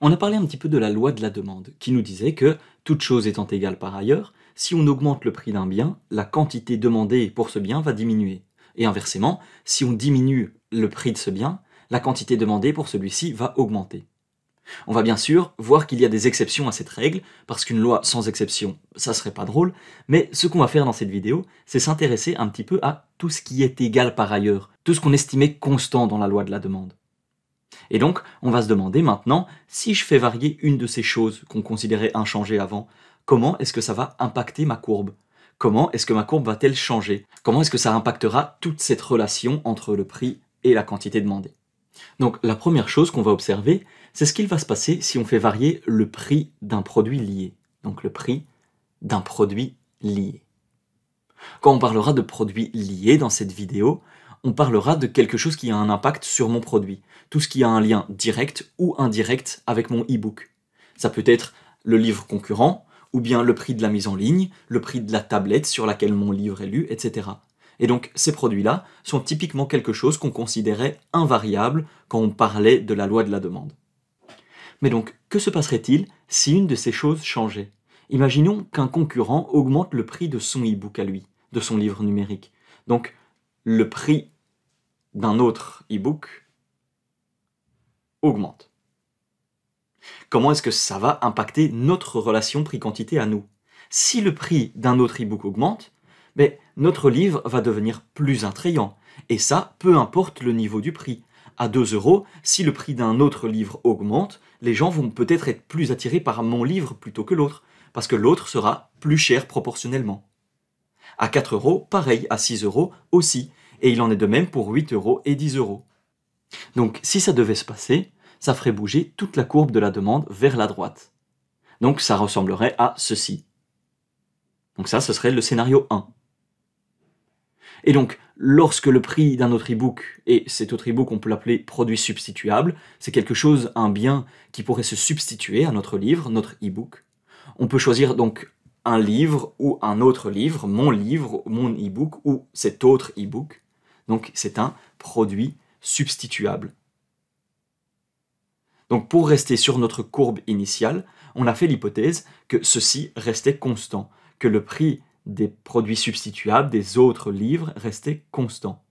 on a parlé un petit peu de la loi de la demande, qui nous disait que, toute chose étant égale par ailleurs, si on augmente le prix d'un bien, la quantité demandée pour ce bien va diminuer. Et inversement, si on diminue le prix de ce bien, la quantité demandée pour celui-ci va augmenter. On va bien sûr voir qu'il y a des exceptions à cette règle, parce qu'une loi sans exception, ça serait pas drôle, mais ce qu'on va faire dans cette vidéo, c'est s'intéresser un petit peu à tout ce qui est égal par ailleurs, tout ce qu'on estimait constant dans la loi de la demande. Et donc, on va se demander maintenant, si je fais varier une de ces choses qu'on considérait inchangées avant, comment est-ce que ça va impacter ma courbe Comment est-ce que ma courbe va-t-elle changer Comment est-ce que ça impactera toute cette relation entre le prix et la quantité demandée Donc la première chose qu'on va observer, c'est ce qu'il va se passer si on fait varier le prix d'un produit lié. Donc le prix d'un produit lié. Quand on parlera de produits liés dans cette vidéo, on parlera de quelque chose qui a un impact sur mon produit, tout ce qui a un lien direct ou indirect avec mon e-book. Ça peut être le livre concurrent, ou bien le prix de la mise en ligne, le prix de la tablette sur laquelle mon livre est lu, etc. Et donc ces produits-là sont typiquement quelque chose qu'on considérait invariable quand on parlait de la loi de la demande. Mais donc, que se passerait-il si une de ces choses changeait Imaginons qu'un concurrent augmente le prix de son e-book à lui, de son livre numérique. Donc, le prix d'un autre e-book augmente Comment est-ce que ça va impacter notre relation prix-quantité à nous Si le prix d'un autre e-book augmente, ben, notre livre va devenir plus intrayant. Et ça, peu importe le niveau du prix. À 2 euros, si le prix d'un autre livre augmente, les gens vont peut-être être plus attirés par mon livre plutôt que l'autre, parce que l'autre sera plus cher proportionnellement. À 4 euros, pareil, à 6 euros aussi et il en est de même pour 8 euros et 10 euros. Donc si ça devait se passer, ça ferait bouger toute la courbe de la demande vers la droite. Donc ça ressemblerait à ceci. Donc ça, ce serait le scénario 1. Et donc, lorsque le prix d'un autre e-book, et cet autre e-book on peut l'appeler produit substituable, c'est quelque chose, un bien qui pourrait se substituer à notre livre, notre e-book, on peut choisir donc un livre ou un autre livre, mon livre, mon e-book ou cet autre e-book, donc c'est un produit substituable. Donc pour rester sur notre courbe initiale, on a fait l'hypothèse que ceci restait constant, que le prix des produits substituables des autres livres restait constant.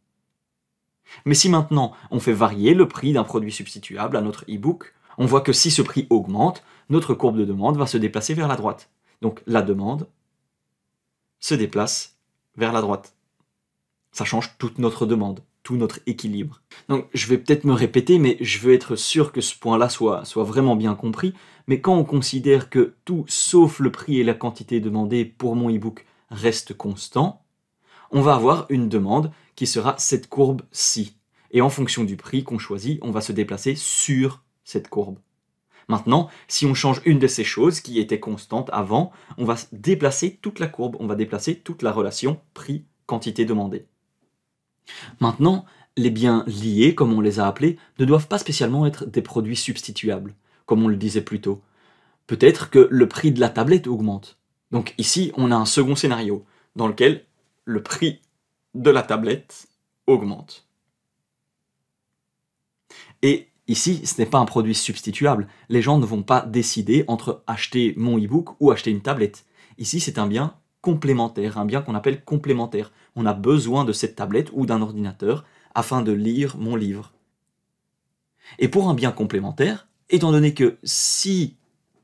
Mais si maintenant on fait varier le prix d'un produit substituable à notre e-book, on voit que si ce prix augmente, notre courbe de demande va se déplacer vers la droite. Donc la demande se déplace vers la droite ça change toute notre demande, tout notre équilibre. Donc je vais peut-être me répéter, mais je veux être sûr que ce point-là soit, soit vraiment bien compris. Mais quand on considère que tout sauf le prix et la quantité demandée pour mon e-book, reste constant, on va avoir une demande qui sera cette courbe-ci. Et en fonction du prix qu'on choisit, on va se déplacer sur cette courbe. Maintenant, si on change une de ces choses qui était constante avant, on va déplacer toute la courbe, on va déplacer toute la relation prix-quantité demandée. Maintenant, les biens liés, comme on les a appelés, ne doivent pas spécialement être des produits substituables, comme on le disait plus tôt. Peut-être que le prix de la tablette augmente. Donc ici, on a un second scénario, dans lequel le prix de la tablette augmente. Et ici, ce n'est pas un produit substituable. Les gens ne vont pas décider entre acheter mon e-book ou acheter une tablette. Ici, c'est un bien complémentaire, un bien qu'on appelle complémentaire on a besoin de cette tablette ou d'un ordinateur afin de lire mon livre. Et pour un bien complémentaire, étant donné que si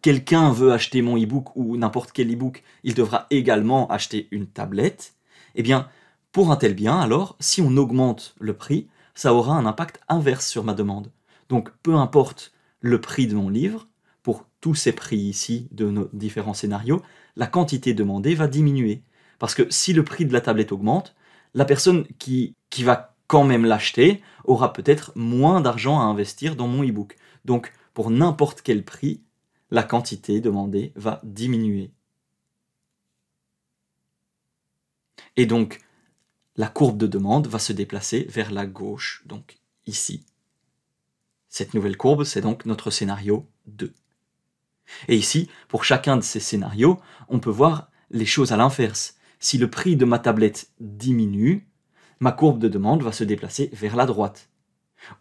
quelqu'un veut acheter mon e-book ou n'importe quel e-book, il devra également acheter une tablette, eh bien, pour un tel bien, alors, si on augmente le prix, ça aura un impact inverse sur ma demande. Donc, peu importe le prix de mon livre, pour tous ces prix ici de nos différents scénarios, la quantité demandée va diminuer. Parce que si le prix de la tablette augmente, la personne qui, va quand même l'acheter aura peut-être moins d'argent à investir dans mon e-book. Donc, pour n'importe quel prix, la quantité demandée va diminuer. Et donc, la courbe de demande va se déplacer vers la gauche, donc ici. Cette nouvelle courbe, c'est donc notre scénario 2. Et ici, pour chacun de ces scénarios, on peut voir les choses à l'inverse. Si le prix de ma tablette diminue, ma courbe de demande va se déplacer vers la droite.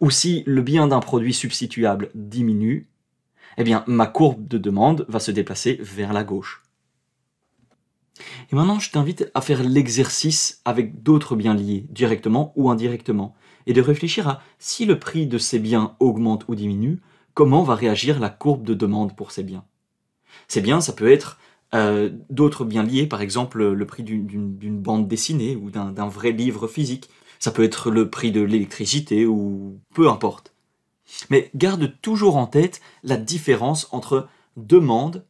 Ou si le bien d'un produit substituable diminue, eh bien ma courbe de demande va se déplacer vers la gauche. Et maintenant, je t'invite à faire l'exercice avec d'autres biens liés, directement ou indirectement, et de réfléchir à si le prix de ces biens augmente ou diminue, comment va réagir la courbe de demande pour ces biens. Ces biens, ça peut être euh, d'autres bien liés, par exemple le prix d'une bande dessinée ou d'un vrai livre physique. Ça peut être le prix de l'électricité ou peu importe. Mais garde toujours en tête la différence entre demande,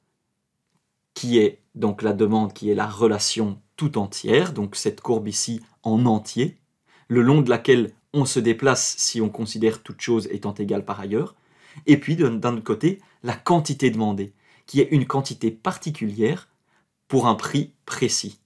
qui est donc la demande qui est la relation tout entière, donc cette courbe ici en entier, le long de laquelle on se déplace si on considère toute chose étant égale par ailleurs, et puis d'un autre côté, la quantité demandée, qui est une quantité particulière pour un prix précis.